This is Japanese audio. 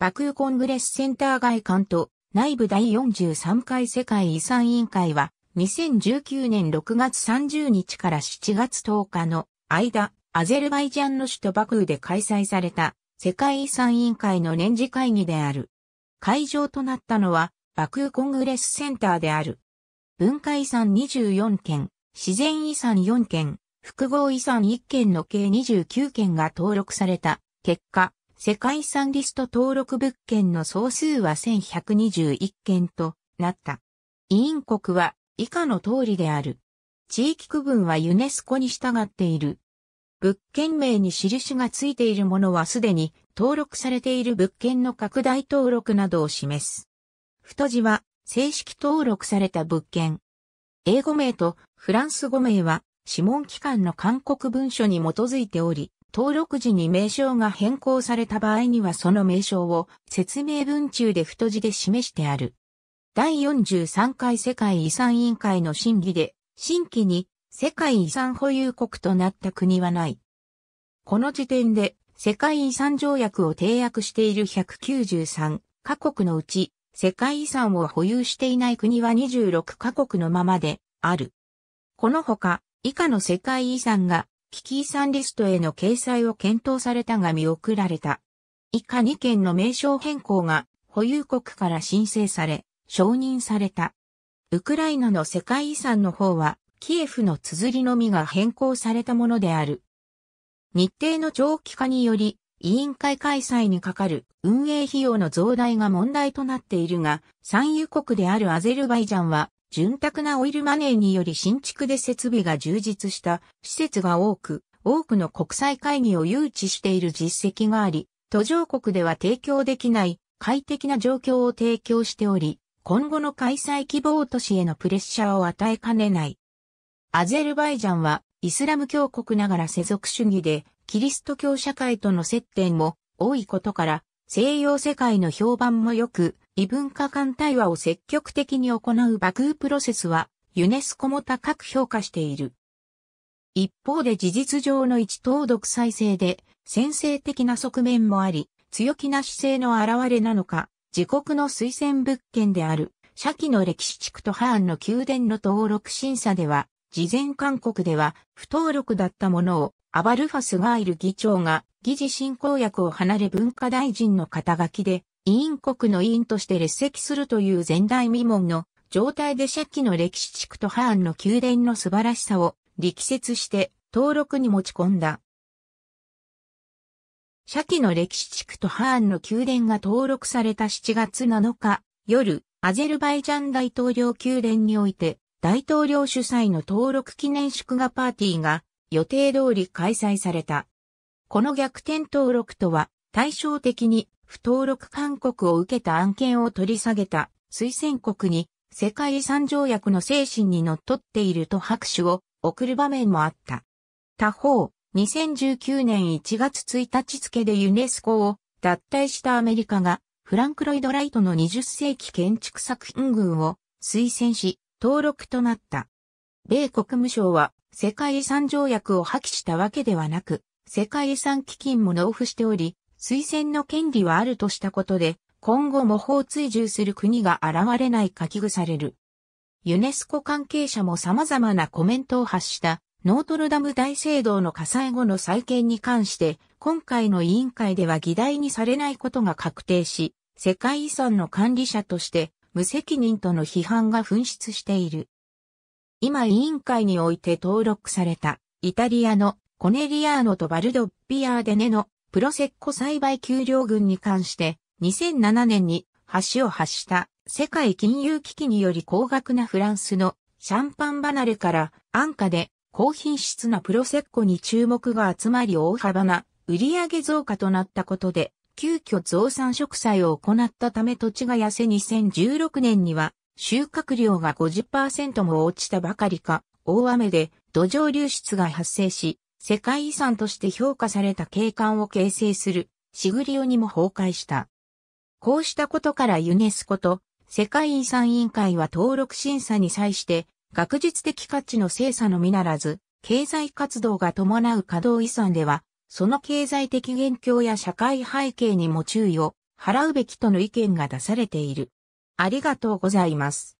バクーコングレスセンター外観と内部第43回世界遺産委員会は2019年6月30日から7月10日の間、アゼルバイジャンの首都バクーで開催された世界遺産委員会の年次会議である。会場となったのはバクーコングレスセンターである。文化遺産24件、自然遺産4件、複合遺産1件の計29件が登録された結果、世界遺産リスト登録物件の総数は1121件となった。委員国は以下の通りである。地域区分はユネスコに従っている。物件名に印がついているものはすでに登録されている物件の拡大登録などを示す。太字は正式登録された物件。英語名とフランス語名は諮問機関の勧告文書に基づいており、登録時に名称が変更された場合にはその名称を説明文中で太字で示してある。第43回世界遺産委員会の審議で、新規に世界遺産保有国となった国はない。この時点で世界遺産条約を締約している193カ国のうち、世界遺産を保有していない国は26カ国のままである。このほか、以下の世界遺産が危機遺産リストへの掲載を検討されたが見送られた。以下2件の名称変更が保有国から申請され、承認された。ウクライナの世界遺産の方は、キエフの綴りのみが変更されたものである。日程の長期化により、委員会開催にかかる運営費用の増大が問題となっているが、産油国であるアゼルバイジャンは、潤沢なオイルマネーにより新築で設備が充実した施設が多く、多くの国際会議を誘致している実績があり、途上国では提供できない快適な状況を提供しており、今後の開催希望都市へのプレッシャーを与えかねない。アゼルバイジャンはイスラム教国ながら世俗主義で、キリスト教社会との接点も多いことから、西洋世界の評判も良く、異文化間対話を積極的に行うバクープロセスは、ユネスコも高く評価している。一方で事実上の一党独裁制で、先制的な側面もあり、強気な姿勢の表れなのか、自国の推薦物件である、社旗の歴史地区とハーンの宮殿の登録審査では、事前勧告では不登録だったものを、アバルファスガイル議長が議事進行役を離れ文化大臣の肩書きで委員国の委員として列席するという前代未聞の状態で社記の歴史地区とハーンの宮殿の素晴らしさを力説して登録に持ち込んだ。社記の歴史地区とハーンの宮殿が登録された7月7日夜、アゼルバイジャン大統領宮殿において大統領主催の登録記念祝賀パーティーが予定通り開催された。この逆転登録とは対照的に不登録勧告を受けた案件を取り下げた推薦国に世界遺産条約の精神にのっとっていると拍手を送る場面もあった。他方、2019年1月1日付でユネスコを脱退したアメリカがフランク・ロイド・ライトの20世紀建築作品群を推薦し登録となった。米国務省は世界遺産条約を破棄したわけではなく、世界遺産基金も納付しており、推薦の権利はあるとしたことで、今後模倣追従する国が現れないか危惧される。ユネスコ関係者も様々なコメントを発したノートルダム大聖堂の火災後の再建に関して今回の委員会では議題にされないことが確定し世界遺産の管理者として無責任との批判が噴出している。今委員会において登録されたイタリアのコネリアーノとバルドッピアーデネのプロセッコ栽培給料群に関して、2007年に橋を発した世界金融危機により高額なフランスのシャンパン離れから安価で高品質なプロセッコに注目が集まり大幅な売上増加となったことで、急遽増産植栽を行ったため土地が痩せ2016年には収穫量が50%も落ちたばかりか、大雨で土壌流出が発生し、世界遺産として評価された景観を形成するシグリオにも崩壊した。こうしたことからユネスコと世界遺産委員会は登録審査に際して学術的価値の精査のみならず経済活動が伴う稼働遺産ではその経済的現況や社会背景にも注意を払うべきとの意見が出されている。ありがとうございます。